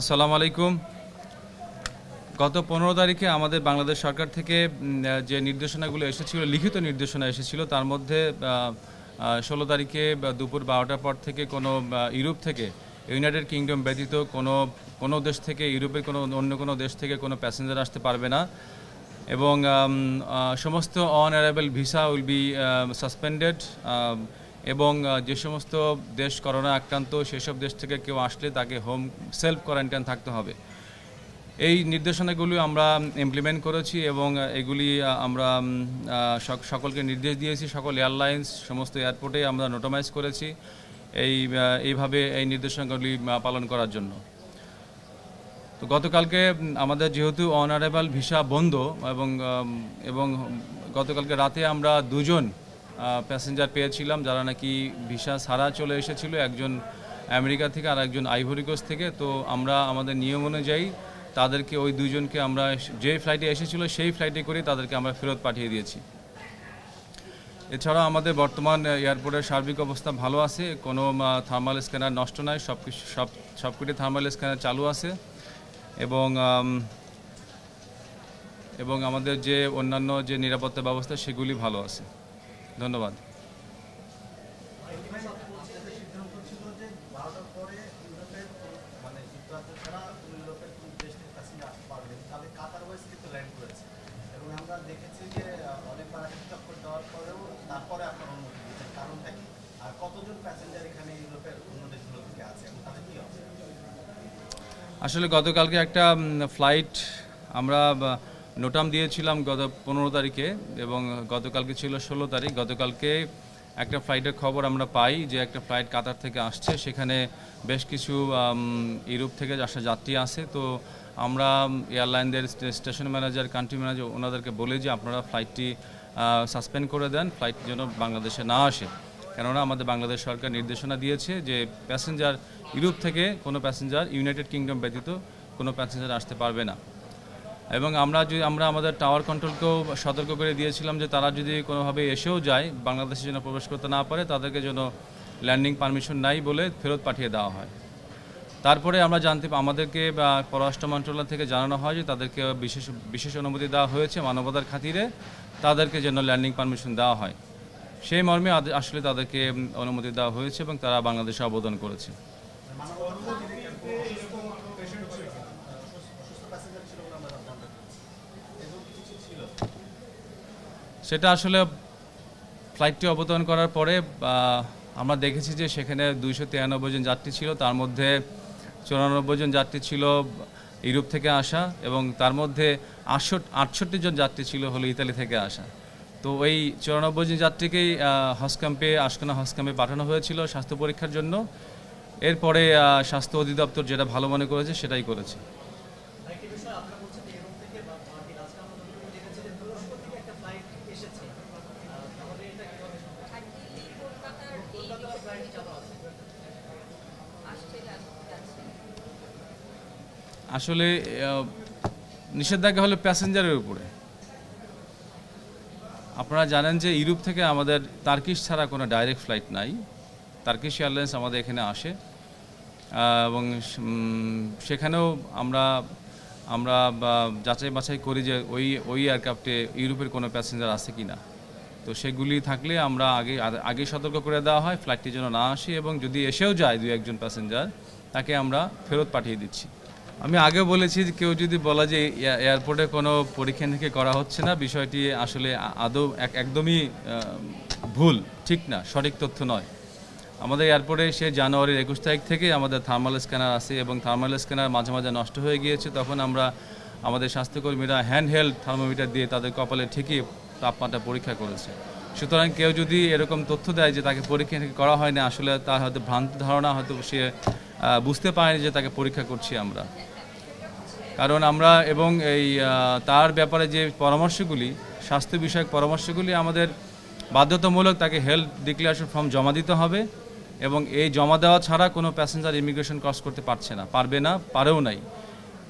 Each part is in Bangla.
আসসালামু আলাইকুম গত পনেরো তারিখে আমাদের বাংলাদেশ সরকার থেকে যে নির্দেশনাগুলো এসেছিল লিখিত নির্দেশনা এসেছিল তার মধ্যে ষোলো তারিখে দুপুর বারোটার পর থেকে কোনো ইউরোপ থেকে ইউনাইটেড কিংডম ব্যতীত কোনো কোনো দেশ থেকে ইউরোপের কোনো অন্য কোনো দেশ থেকে কোনো প্যাসেঞ্জার আসতে পারবে না এবং সমস্ত on arrival visa will be suspended এবং যে সমস্ত দেশ করোনা আক্রান্ত সেসব দেশ থেকে কেউ আসলে তাকে হোম সেলফ কোয়ারেন্টাইন থাকতে হবে এই নির্দেশনাগুলি আমরা ইমপ্লিমেন্ট করেছি এবং এগুলি আমরা সকলকে নির্দেশ দিয়েছি সকল এয়ারলাইন্স সমস্ত এয়ারপোর্টে আমরা নোটোমাইজ করেছি এই এইভাবে এই নির্দেশনাগুলি পালন করার জন্য তো গতকালকে আমাদের যেহেতু অনারেবল ভিসা বন্ধ এবং এবং গতকালকে রাতে আমরা দুজন প্যাসেঞ্জার পেয়েছিলাম যারা নাকি ভিসা ছাড়া চলে এসেছিল একজন আমেরিকা থেকে আর একজন আইভরিকোস থেকে তো আমরা আমাদের নিয়ম অনুযায়ী তাদেরকে ওই দুজনকে আমরা যে ফ্লাইটে এসেছিল সেই ফ্লাইটে করে তাদেরকে আমরা ফেরত পাঠিয়ে দিয়েছি এছাড়া আমাদের বর্তমান এয়ারপোর্টের সার্বিক অবস্থা ভালো আছে কোনো থার্মাল স্ক্যানার নষ্ট নয় সব কিছু সব সবকটি থার্মাল স্ক্যানার চালু আছে এবং এবং আমাদের যে অন্যান্য যে নিরাপত্তা ব্যবস্থা সেগুলি ভালো আছে ধন্যবাদ দেখেছি যে অনেকবার আপনার আর কতজন প্যাসেঞ্জার এখানে আসলে গতকালকে একটা ফ্লাইট আমরা নোটাম দিয়েছিলাম গত পনেরো তারিখে এবং গতকালকে ছিল ষোলো তারিখ গতকালকে একটা ফ্লাইটের খবর আমরা পাই যে একটা ফ্লাইট কাতার থেকে আসছে সেখানে বেশ কিছু ইউরোপ থেকে আসা যাত্রী আছে তো আমরা এয়ারলাইনদের স্টেশন ম্যানেজার কান্ট্রি ম্যানেজার ওনাদেরকে বলি যে আপনারা ফ্লাইটটি সাসপেন্ড করে দেন ফ্লাইট যেন বাংলাদেশে না আসে কেননা আমাদের বাংলাদেশ সরকার নির্দেশনা দিয়েছে যে প্যাসেঞ্জার ইউরোপ থেকে কোনো প্যাসেঞ্জার ইউনাইটেড কিংডম ব্যতীত কোনো প্যাসেঞ্জার আসতে পারবে না এবং আমরা যদি আমরা আমাদের টাওয়ার কন্ট্রোলকেও সতর্ক করে দিয়েছিলাম যে তারা যদি কোনোভাবে এসেও যায় বাংলাদেশে যেন প্রবেশ করতে না পারে তাদেরকে যেন ল্যান্ডিং পারমিশন নাই বলে ফেরত পাঠিয়ে দেওয়া হয় তারপরে আমরা জানতে আমাদেরকে বা পররাষ্ট্র মন্ত্রণালয় থেকে জানানো হয় যে তাদেরকে বিশেষ বিশেষ অনুমতি দেওয়া হয়েছে মানবতার খাতিরে তাদেরকে যেন ল্যান্ডিং পারমিশন দেওয়া হয় সেই মর্মে আসলে তাদেরকে অনুমতি দেওয়া হয়েছে এবং তারা বাংলাদেশে অবদান করেছে সেটা আসলে ফ্লাইটটি অবতরণ করার পরে আমরা দেখেছি যে সেখানে দুইশো তিরানব্বই জন যাত্রী ছিল তার মধ্যে চুরানব্বই জন যাত্রী ছিল ইউরোপ থেকে আসা এবং তার মধ্যে আটশো আটষট্টি জন যাত্রী ছিল হলো ইতালি থেকে আসা তো ওই চুরানব্বই জন যাত্রীকেই হসক্যাম্পে আশকানা হসক্যাম্পে পাঠানো হয়েছিল স্বাস্থ্য পরীক্ষার জন্য এরপরে স্বাস্থ্য অধিদপ্তর যেটা ভালো মনে করেছে সেটাই করেছে এসেছে আমাদের এটা আসলে নিষেধাজ্ঞা হলো প্যাসেঞ্জারের উপরে আপনারা জানেন যে ইউরোপ থেকে আমাদের তার্কিশ ছাড়া কোনো ডাইরেক্ট ফ্লাইট নাই তার্কিশ এয়ারলাইন্স আমাদের এখানে আসে এবং সেখানেও আমরা আমরা যাচাই বাছাই করি যে ওই ওই এয়ারক্রাফটে ইউরোপের কোনো প্যাসেঞ্জার আছে কি না তো সেগুলি থাকলে আমরা আগে আগে সতর্ক করে দেওয়া হয় ফ্লাইটটি যেন না আসি এবং যদি এসেও যায় দু একজন প্যাসেঞ্জার তাকে আমরা ফেরত পাঠিয়ে দিচ্ছি আমি আগে বলেছি যে কেউ যদি বলা যে এয়ারপোর্টে কোনো পরীক্ষা নিরীক্ষা করা হচ্ছে না বিষয়টি আসলে আদৌ একদমই ভুল ঠিক না সঠিক তথ্য নয় আমাদের এয়ারপোর্টে সে জানুয়ারির একুশ তারিখ থেকে আমাদের থার্মাল স্ক্যানার আসে এবং থার্মাল স্ক্যানার মাঝে মাঝে নষ্ট হয়ে গিয়েছে তখন আমরা আমাদের স্বাস্থ্যকর্মীরা হ্যান্ড হেল্ড থার্মোমিটার দিয়ে তাদের কপালে ঠিকই তাপমাত্রা পরীক্ষা করেছে সুতরাং কেউ যদি এরকম তথ্য দেয় যে তাকে পরীক্ষা করা হয় না আসলে তার হয়তো ভ্রান্ত ধারণা হয়তো সে বুঝতে পারেনি যে তাকে পরীক্ষা করছি আমরা কারণ আমরা এবং এই তার ব্যাপারে যে পরামর্শগুলি স্বাস্থ্য বিষয়ক পরামর্শগুলি আমাদের বাধ্যতামূলক তাকে হেলথ ডিক্লারেশন ফর্ম জমা দিতে হবে এবং এই জমা দেওয়া ছাড়া কোনো প্যাসেঞ্জার ইমিগ্রেশন ক্রস করতে পারছে না পারবে না পারেও নাই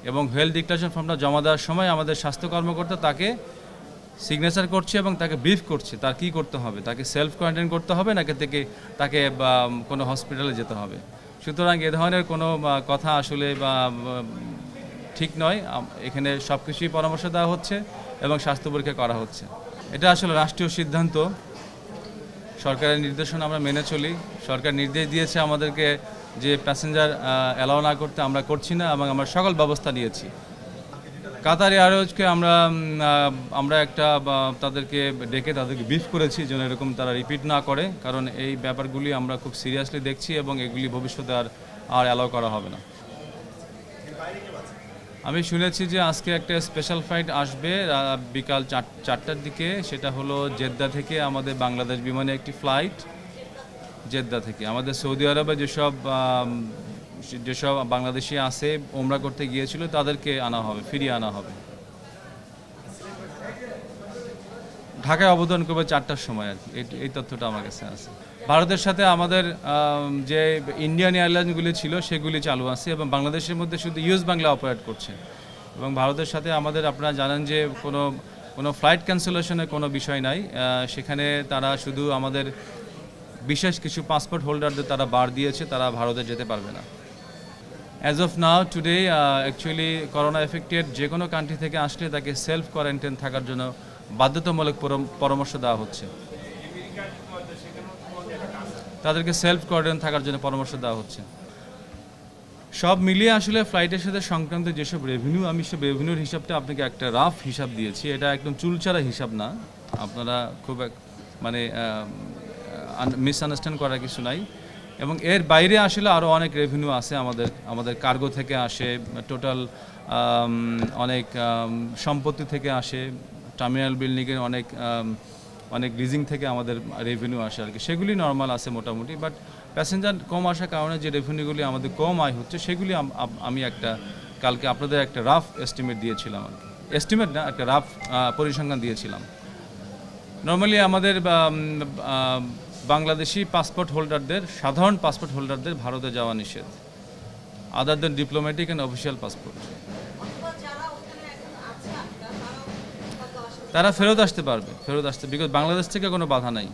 এবং হেলথ ডিক্লারেশন ফর্মটা জমা দেওয়ার সময় আমাদের স্বাস্থ্য কর্মকর্তা তাকে সিগনেচার করছে এবং তাকে ব্রিফ করছে তার কি করতে হবে তাকে সেলফ কোয়ারেন্টাইন করতে হবে নাকি থেকে তাকে কোনো হসপিটালে যেতে হবে সুতরাং এ ধরনের কোনো কথা আসলে বা ঠিক নয় এখানে সব কিছুই পরামর্শ দেওয়া হচ্ছে এবং স্বাস্থ্য পরীক্ষা করা হচ্ছে এটা আসলে রাষ্ট্রীয় সিদ্ধান্ত সরকারের নির্দেশনা আমরা মেনে চলি সরকার নির্দেশ দিয়েছে আমাদেরকে যে প্যাসেঞ্জার অ্যালাউ না করতে আমরা করছি না এবং আমরা সকল ব্যবস্থা নিয়েছি কাতার এয়ারওয়েজকে আমরা আমরা একটা তাদেরকে ডেকে তাদেরকে বিফ করেছি যেন এরকম তারা রিপিট না করে কারণ এই ব্যাপারগুলি আমরা খুব সিরিয়াসলি দেখছি এবং এগুলি ভবিষ্যতে আর আর অ্যালাউ করা হবে না আমি শুনেছি যে আজকে একটা স্পেশাল ফ্লাইট আসবে বিকাল চারটার দিকে সেটা হলো জেদ্দা থেকে আমাদের বাংলাদেশ বিমানে একটি ফ্লাইট জেদ্দা থেকে আমাদের সৌদি আরবে যেসব যেসব বাংলাদেশি আছে ওমরা করতে গিয়েছিল তাদেরকে আনা হবে ফিরিয়ে আনা হবে ঢাকায় অবদান করবে চারটার সময় আর কি এই তথ্যটা আমার কাছে আছে ভারতের সাথে আমাদের যে ইন্ডিয়ান এয়ারলাইনগুলি ছিল সেগুলি চালু আছে এবং বাংলাদেশের মধ্যে শুধু ইউএস বাংলা অপারেট করছে এবং ভারতের সাথে আমাদের আপনারা জানেন যে কোনো কোনো ফ্লাইট ক্যান্সেলেশনের কোনো বিষয় নাই সেখানে তারা শুধু আমাদের বিশেষ কিছু পাসপোর্ট হোল্ডারদের তারা বার দিয়েছে তারা ভারতে যেতে পারবে না as of now today actually corona affected যে কোনো কান্ট্রি থেকে আসলে তাকে সেলফ কোয়ারেন্টাইন থাকার জন্য বাধ্যতামূলক পরামর্শ দেওয়া হচ্ছে তাদেরকে সেলফ কোয়ারেন্টাইন থাকার জন্য পরামর্শ দেওয়া হচ্ছে সব মিলিয়ে আসলে ফ্লাইটের সাথে সংক্রান্ত যেসব রেভিনিউ আমি সব রেভিনিউর হিসাবটা আপনাকে একটা রাফ হিসাব দিয়েছি এটা একদম চুলচারা হিসাব না আপনারা খুব এক মানে মিসআন্ডারস্ট্যান্ড করার কিছু নাই এবং এর বাইরে আসলে আরও অনেক রেভিনিউ আছে আমাদের আমাদের কার্গো থেকে আসে টোটাল অনেক সম্পত্তি থেকে আসে টার্মিনাল বিল্ডিংয়ের অনেক অনেক লিজিং থেকে আমাদের রেভিনিউ আসে আর কি সেগুলি নর্মাল আছে মোটামুটি বাট প্যাসেঞ্জার কম আসার কারণে যে রেভিনিউগুলি আমাদের কম আয় হচ্ছে সেগুলি আমি একটা কালকে আপনাদের একটা রাফ এস্টিমেট দিয়েছিলাম আর কি এস্টিমেট না একটা রাফ পরিসংখ্যান দিয়েছিলাম নর্মালি আমাদের বাংলাদেশি পাসপোর্ট হোল্ডারদের সাধারণ পাসপোর্ট হোল্ডারদের ভারতে যাওয়া নিষেধ other than diplomatic and official passport তারা ফেরত আসতে পারবে ফেরত আসতে বিকজ বাংলাদেশ থেকে কোনো বাধা নাই